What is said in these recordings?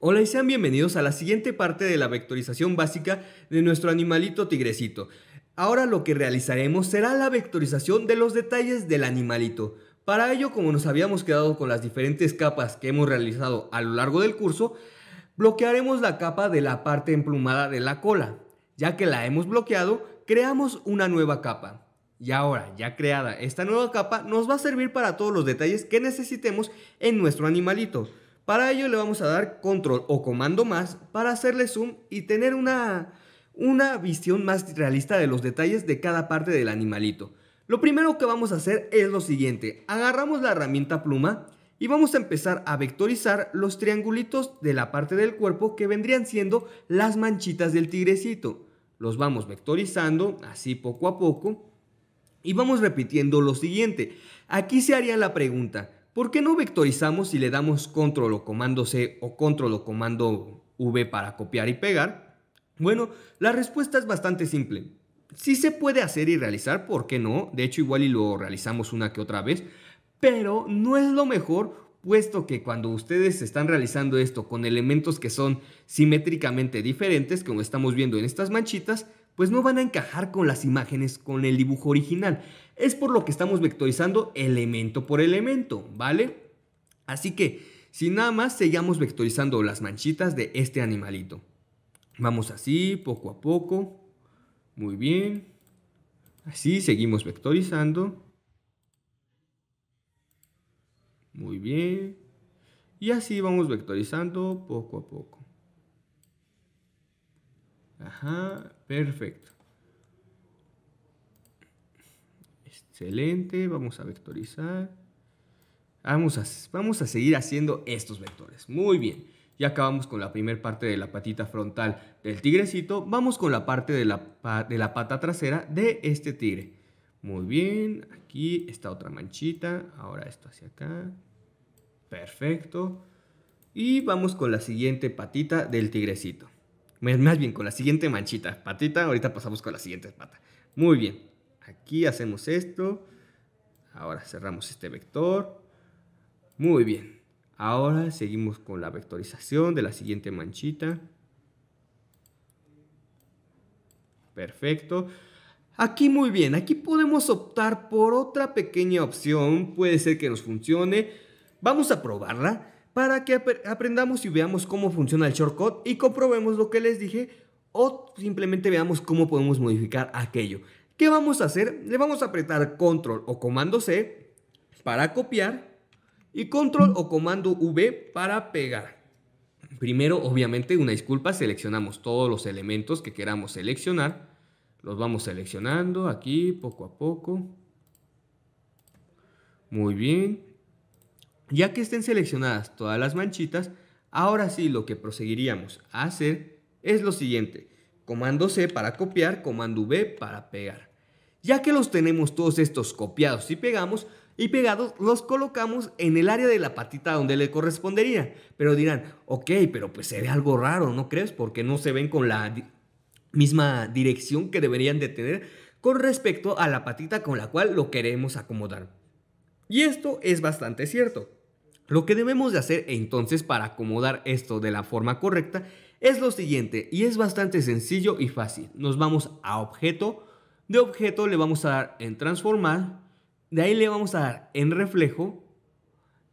Hola y sean bienvenidos a la siguiente parte de la vectorización básica de nuestro animalito tigrecito. Ahora lo que realizaremos será la vectorización de los detalles del animalito. Para ello, como nos habíamos quedado con las diferentes capas que hemos realizado a lo largo del curso, bloquearemos la capa de la parte emplumada de la cola. Ya que la hemos bloqueado, creamos una nueva capa. Y ahora, ya creada esta nueva capa, nos va a servir para todos los detalles que necesitemos en nuestro animalito. Para ello le vamos a dar control o comando más para hacerle zoom y tener una, una visión más realista de los detalles de cada parte del animalito. Lo primero que vamos a hacer es lo siguiente, agarramos la herramienta pluma y vamos a empezar a vectorizar los triangulitos de la parte del cuerpo que vendrían siendo las manchitas del tigrecito. Los vamos vectorizando así poco a poco y vamos repitiendo lo siguiente. Aquí se haría la pregunta, ¿Por qué no vectorizamos y le damos control o comando C o control o comando V para copiar y pegar? Bueno, la respuesta es bastante simple. Sí se puede hacer y realizar, ¿por qué no? De hecho, igual y lo realizamos una que otra vez, pero no es lo mejor puesto que cuando ustedes están realizando esto con elementos que son simétricamente diferentes, como estamos viendo en estas manchitas, pues no van a encajar con las imágenes con el dibujo original. Es por lo que estamos vectorizando elemento por elemento, ¿vale? Así que, si nada más, seguimos vectorizando las manchitas de este animalito. Vamos así, poco a poco. Muy bien. Así, seguimos vectorizando. Muy bien. Y así vamos vectorizando poco a poco. Ajá, perfecto. Excelente, vamos a vectorizar. Vamos a, vamos a seguir haciendo estos vectores. Muy bien, ya acabamos con la primera parte de la patita frontal del tigrecito. Vamos con la parte de la, de la pata trasera de este tigre. Muy bien, aquí está otra manchita. Ahora esto hacia acá. Perfecto. Y vamos con la siguiente patita del tigrecito. Más bien, con la siguiente manchita. Patita, ahorita pasamos con la siguiente pata. Muy bien. Aquí hacemos esto. Ahora cerramos este vector. Muy bien. Ahora seguimos con la vectorización de la siguiente manchita. Perfecto. Aquí muy bien, aquí podemos optar por otra pequeña opción, puede ser que nos funcione. Vamos a probarla para que aprendamos y veamos cómo funciona el shortcut y comprobemos lo que les dije o simplemente veamos cómo podemos modificar aquello. ¿Qué vamos a hacer? Le vamos a apretar control o comando C para copiar y control o comando V para pegar. Primero, obviamente, una disculpa, seleccionamos todos los elementos que queramos seleccionar. Los vamos seleccionando aquí poco a poco. Muy bien. Ya que estén seleccionadas todas las manchitas, ahora sí lo que proseguiríamos a hacer es lo siguiente. Comando C para copiar, comando V para pegar. Ya que los tenemos todos estos copiados y pegamos, y pegados los colocamos en el área de la patita donde le correspondería. Pero dirán, ok, pero pues se ve algo raro, ¿no crees? Porque no se ven con la misma dirección que deberían de tener con respecto a la patita con la cual lo queremos acomodar. Y esto es bastante cierto. Lo que debemos de hacer entonces para acomodar esto de la forma correcta es lo siguiente y es bastante sencillo y fácil. Nos vamos a objeto, de objeto le vamos a dar en transformar, de ahí le vamos a dar en reflejo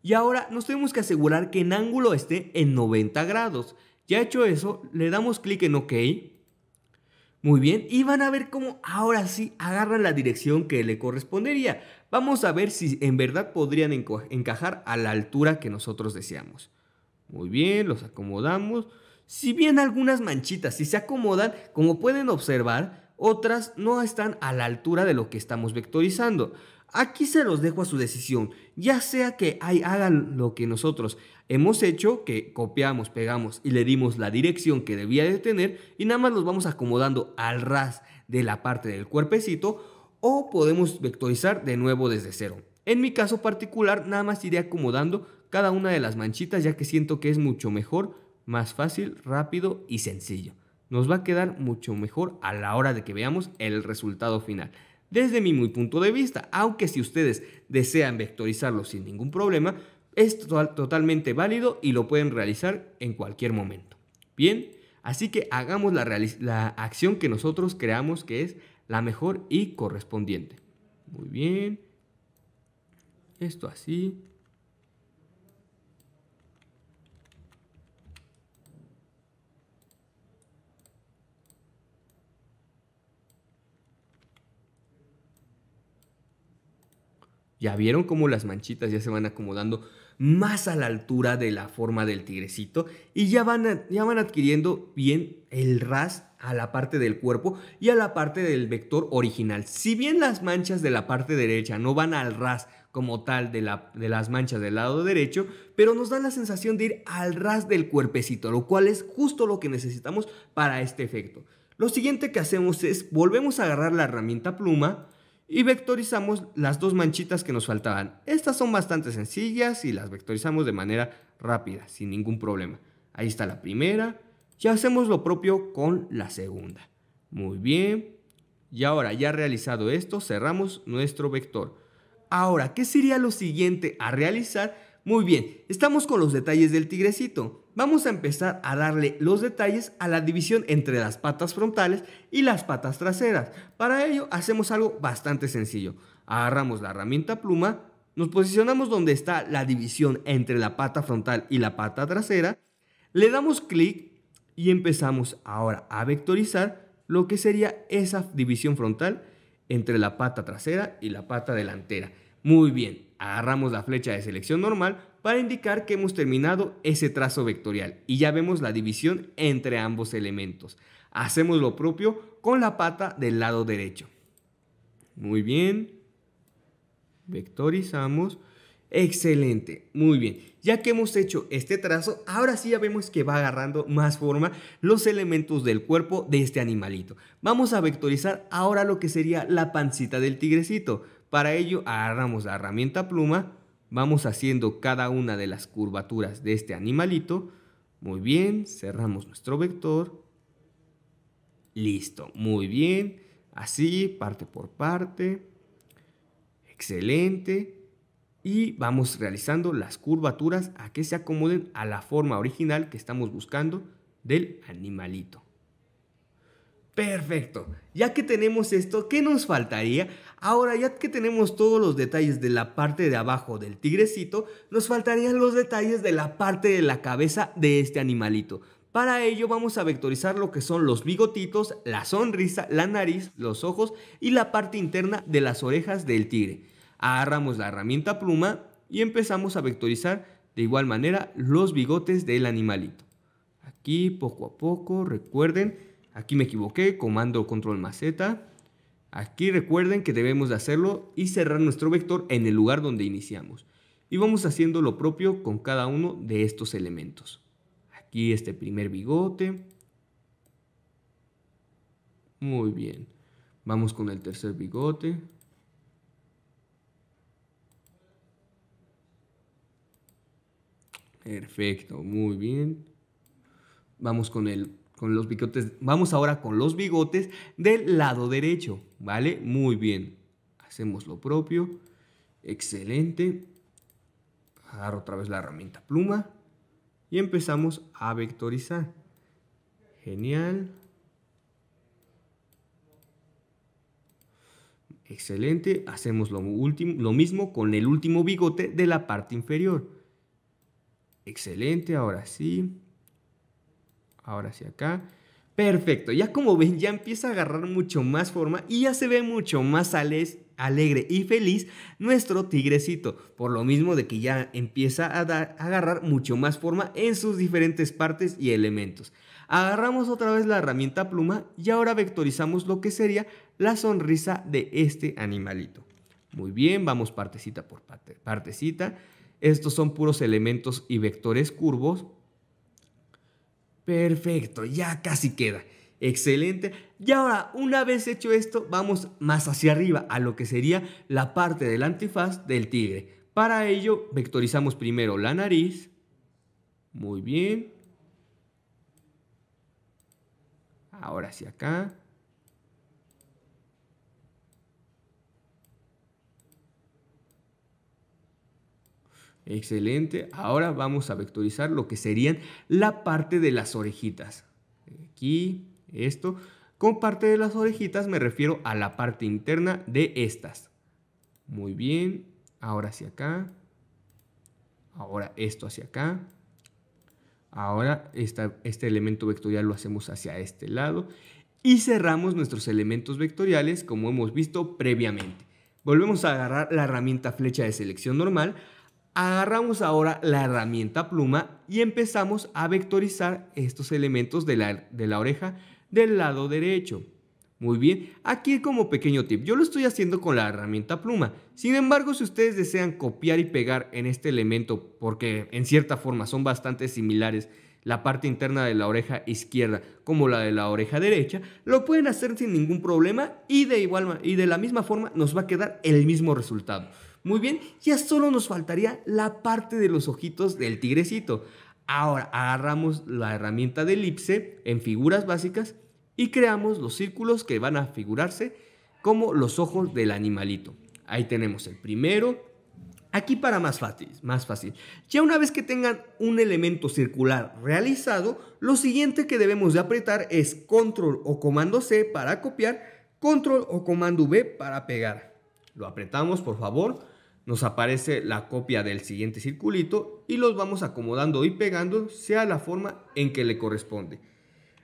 y ahora nos tenemos que asegurar que en ángulo esté en 90 grados. Ya hecho eso, le damos clic en OK muy bien, y van a ver cómo ahora sí agarran la dirección que le correspondería. Vamos a ver si en verdad podrían encajar a la altura que nosotros deseamos. Muy bien, los acomodamos. Si bien algunas manchitas, si se acomodan, como pueden observar, otras no están a la altura de lo que estamos vectorizando. Aquí se los dejo a su decisión, ya sea que hagan lo que nosotros hemos hecho, que copiamos, pegamos y le dimos la dirección que debía de tener y nada más los vamos acomodando al ras de la parte del cuerpecito o podemos vectorizar de nuevo desde cero. En mi caso particular nada más iré acomodando cada una de las manchitas ya que siento que es mucho mejor, más fácil, rápido y sencillo. Nos va a quedar mucho mejor a la hora de que veamos el resultado final desde mi punto de vista, aunque si ustedes desean vectorizarlo sin ningún problema, es totalmente válido y lo pueden realizar en cualquier momento. Bien, así que hagamos la, la acción que nosotros creamos que es la mejor y correspondiente. Muy bien. Esto así. Ya vieron cómo las manchitas ya se van acomodando más a la altura de la forma del tigrecito y ya van, ya van adquiriendo bien el ras a la parte del cuerpo y a la parte del vector original. Si bien las manchas de la parte derecha no van al ras como tal de, la, de las manchas del lado derecho, pero nos dan la sensación de ir al ras del cuerpecito, lo cual es justo lo que necesitamos para este efecto. Lo siguiente que hacemos es volvemos a agarrar la herramienta pluma, y vectorizamos las dos manchitas que nos faltaban. Estas son bastante sencillas y las vectorizamos de manera rápida, sin ningún problema. Ahí está la primera. Y hacemos lo propio con la segunda. Muy bien. Y ahora, ya realizado esto, cerramos nuestro vector. Ahora, ¿qué sería lo siguiente a realizar? Muy bien, estamos con los detalles del tigrecito. Vamos a empezar a darle los detalles a la división entre las patas frontales y las patas traseras. Para ello hacemos algo bastante sencillo. Agarramos la herramienta pluma, nos posicionamos donde está la división entre la pata frontal y la pata trasera, le damos clic y empezamos ahora a vectorizar lo que sería esa división frontal entre la pata trasera y la pata delantera. Muy bien, agarramos la flecha de selección normal para indicar que hemos terminado ese trazo vectorial y ya vemos la división entre ambos elementos. Hacemos lo propio con la pata del lado derecho. Muy bien. Vectorizamos. Excelente, muy bien. Ya que hemos hecho este trazo, ahora sí ya vemos que va agarrando más forma los elementos del cuerpo de este animalito. Vamos a vectorizar ahora lo que sería la pancita del tigrecito. Para ello agarramos la herramienta pluma, vamos haciendo cada una de las curvaturas de este animalito. Muy bien, cerramos nuestro vector. Listo, muy bien. Así, parte por parte. Excelente. Y vamos realizando las curvaturas a que se acomoden a la forma original que estamos buscando del animalito. Perfecto. Ya que tenemos esto, ¿qué nos faltaría? Ahora, ya que tenemos todos los detalles de la parte de abajo del tigrecito, nos faltarían los detalles de la parte de la cabeza de este animalito. Para ello vamos a vectorizar lo que son los bigotitos, la sonrisa, la nariz, los ojos y la parte interna de las orejas del tigre. Agarramos la herramienta pluma y empezamos a vectorizar de igual manera los bigotes del animalito. Aquí poco a poco, recuerden, Aquí me equivoqué, comando control más Z. Aquí recuerden que debemos de hacerlo y cerrar nuestro vector en el lugar donde iniciamos. Y vamos haciendo lo propio con cada uno de estos elementos. Aquí este primer bigote. Muy bien. Vamos con el tercer bigote. Perfecto, muy bien. Vamos con el con los bigotes. Vamos ahora con los bigotes del lado derecho, ¿vale? Muy bien. Hacemos lo propio. Excelente. Agarro otra vez la herramienta pluma y empezamos a vectorizar. Genial. Excelente. Hacemos lo, último, lo mismo con el último bigote de la parte inferior. Excelente, ahora sí ahora sí acá. Perfecto, ya como ven ya empieza a agarrar mucho más forma y ya se ve mucho más alegre y feliz nuestro tigrecito, por lo mismo de que ya empieza a, agarrar mucho más forma en sus diferentes partes y elementos. Agarramos otra vez la herramienta pluma y ahora vectorizamos lo que sería la sonrisa de este animalito. Muy bien, vamos partecita por parte, partecita. Estos son puros elementos y vectores curvos Perfecto, ya casi queda. Excelente. Y ahora, una vez hecho esto, vamos más hacia arriba, a lo que sería la parte del antifaz del tigre. Para ello, vectorizamos primero la nariz. Muy bien. Ahora hacia acá. Excelente. Ahora vamos a vectorizar lo que serían la parte de las orejitas. Aquí, esto. Con parte de las orejitas me refiero a la parte interna de estas. Muy bien. Ahora hacia acá. Ahora esto hacia acá. Ahora este elemento vectorial lo hacemos hacia este lado. Y cerramos nuestros elementos vectoriales como hemos visto previamente. Volvemos a agarrar la herramienta flecha de selección normal agarramos ahora la herramienta pluma y empezamos a vectorizar estos elementos de la, de la oreja del lado derecho. Muy bien, aquí como pequeño tip, yo lo estoy haciendo con la herramienta pluma. Sin embargo, si ustedes desean copiar y pegar en este elemento, porque en cierta forma son bastante similares la parte interna de la oreja izquierda como la de la oreja derecha, lo pueden hacer sin ningún problema y de, igual, y de la misma forma nos va a quedar el mismo resultado. Muy bien, ya solo nos faltaría la parte de los ojitos del tigrecito. Ahora agarramos la herramienta de elipse en figuras básicas y creamos los círculos que van a figurarse como los ojos del animalito. Ahí tenemos el primero. Aquí para más fácil, más fácil. Ya una vez que tengan un elemento circular realizado, lo siguiente que debemos de apretar es control o comando C para copiar, control o comando V para pegar. Lo apretamos, por favor nos aparece la copia del siguiente circulito y los vamos acomodando y pegando sea la forma en que le corresponde.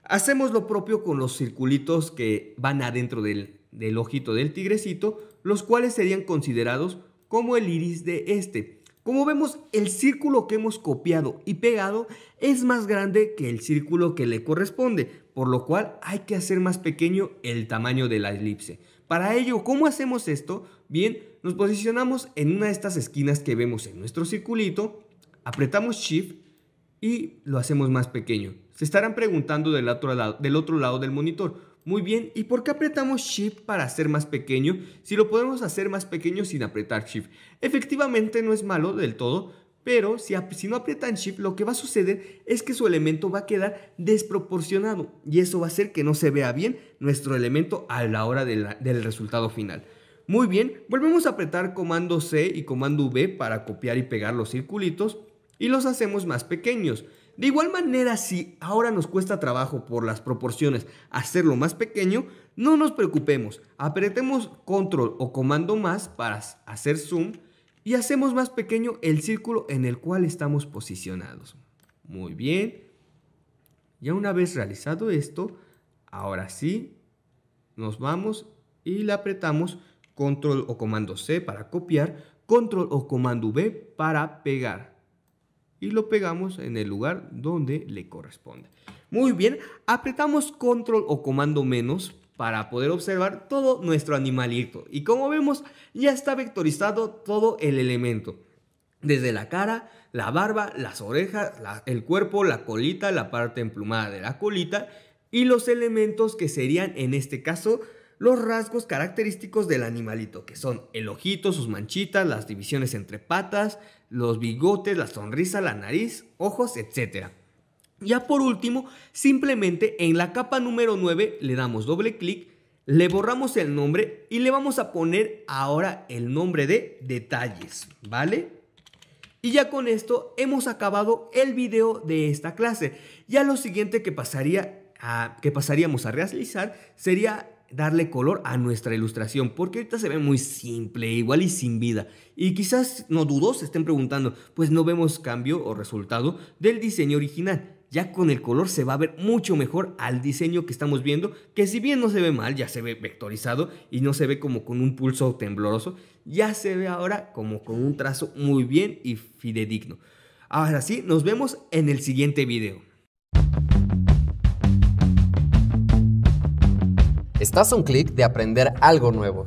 Hacemos lo propio con los circulitos que van adentro del, del ojito del tigrecito, los cuales serían considerados como el iris de este. Como vemos, el círculo que hemos copiado y pegado es más grande que el círculo que le corresponde, por lo cual hay que hacer más pequeño el tamaño de la elipse. Para ello, ¿cómo hacemos esto? Bien, nos posicionamos en una de estas esquinas que vemos en nuestro circulito, apretamos Shift y lo hacemos más pequeño. Se estarán preguntando del otro lado del, otro lado del monitor. Muy bien, ¿y por qué apretamos Shift para hacer más pequeño? Si lo podemos hacer más pequeño sin apretar Shift. Efectivamente no es malo del todo, pero si, si, no aprietan Shift, lo que va a suceder es que su elemento va a quedar desproporcionado y eso va a hacer que no se vea bien nuestro elemento a la hora del resultado final. Muy bien, volvemos a apretar comando C y comando V para copiar y pegar los circulitos y los hacemos más pequeños. De igual manera, si ahora nos cuesta trabajo por las proporciones hacerlo más pequeño, no nos preocupemos, apretemos control o comando más para hacer zoom y hacemos más pequeño el círculo en el cual estamos posicionados. Muy bien. Ya una vez realizado esto, ahora sí, nos vamos y le apretamos control o comando C para copiar, control o comando V para pegar. Y lo pegamos en el lugar donde le corresponde. Muy bien, apretamos control o comando menos para poder observar todo nuestro animalito. Y como vemos, ya está vectorizado todo el elemento. Desde la cara, la barba, las orejas, el cuerpo, la colita, la parte emplumada de la colita y los elementos que serían en este caso los rasgos característicos del animalito, que son el ojito, sus manchitas, las divisiones entre patas, los bigotes, la sonrisa, la nariz, ojos, etcétera. Ya por último, simplemente en la capa número 9 le damos doble clic, le borramos el nombre y le vamos a poner ahora el nombre de detalles, ¿vale? Y ya con esto hemos acabado el video de esta clase. Ya lo siguiente que, pasaría que pasaríamos a realizar sería darle color a nuestra ilustración, porque ahorita se ve muy simple, igual y sin vida. Y quizás no dudos estén preguntando, pues no vemos cambio o resultado del diseño original ya con el color se va a ver mucho mejor al diseño que estamos viendo, que si bien no se ve mal, ya se ve vectorizado y no se ve como con un pulso tembloroso, ya se ve ahora como con un trazo muy bien y fidedigno. Ahora sí, nos vemos en el siguiente video. Estás a un clic de aprender algo nuevo.